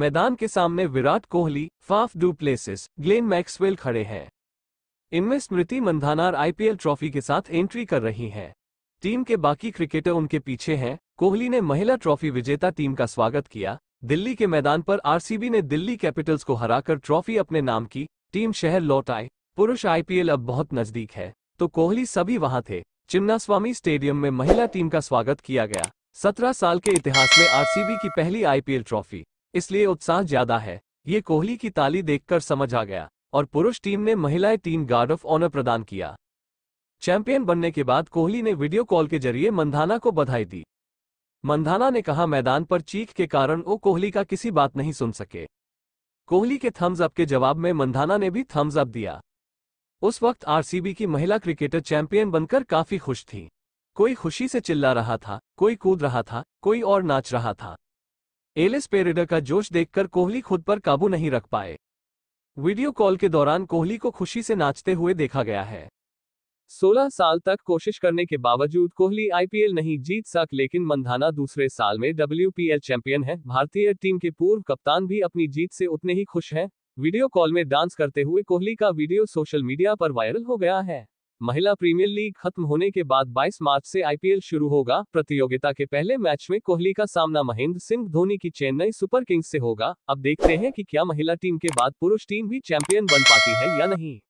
मैदान के सामने Virat Kohli Faf du Plessis Glenn Maxwell खड़े हैं इनमें स्मृति मंधानार आईपीएल ट्रॉफी के साथ एंट्री कर रही हैं टीम के बाकी क्रिकेटर उनके पीछे हैं कोहली ने महिला ट्रॉफी विजेता टीम का स्वागत किया दिल्ली के मैदान पर आरसीबी ने दिल्ली कैपिटल्स को हराकर ट्रॉफी अपने नाम की टीम शहर लौट आए पुरुष आईपीएल अब बहुत नजदीक है तो कोहली सभी वहां थे चिन्नास्वामी स्टेडियम में महिला टीम का स्वागत किया गया सत्रह साल के इतिहास में आरसीबी की पहली आईपीएल ट्रॉफी इसलिए उत्साह ज्यादा है ये कोहली की ताली देखकर समझ आ गया और पुरुष टीम ने महिलाएं टीम गार्ड ऑफ ऑनर प्रदान किया चैंपियन बनने के बाद कोहली ने वीडियो कॉल के जरिए मंधाना को बधाई दी मंधाना ने कहा मैदान पर चीख के कारण वो कोहली का किसी बात नहीं सुन सके कोहली के थम्स अप के जवाब में मंधाना ने भी थम्स अप दिया उस वक्त आरसीबी की महिला क्रिकेटर चैंपियन बनकर काफी खुश थी कोई खुशी से चिल्ला रहा था कोई कूद रहा था कोई और नाच रहा था एलिस पेरेडर का जोश देखकर कोहली खुद पर काबू नहीं रख पाए वीडियो कॉल के दौरान कोहली को खुशी से नाचते हुए देखा गया है 16 साल तक कोशिश करने के बावजूद कोहली आईपीएल नहीं जीत सक लेकिन मंधाना दूसरे साल में डब्ल्यूपीएल चैंपियन है भारतीय टीम के पूर्व कप्तान भी अपनी जीत से उतने ही खुश हैं वीडियो कॉल में डांस करते हुए कोहली का वीडियो सोशल मीडिया पर वायरल हो गया है महिला प्रीमियर लीग खत्म होने के बाद 22 मार्च से आईपीएल शुरू होगा प्रतियोगिता के पहले मैच में कोहली का सामना महेंद्र सिंह धोनी की चेन्नई सुपर किंग्स से होगा अब देखते हैं कि क्या महिला टीम के बाद पुरुष टीम भी चैंपियन बन पाती है या नहीं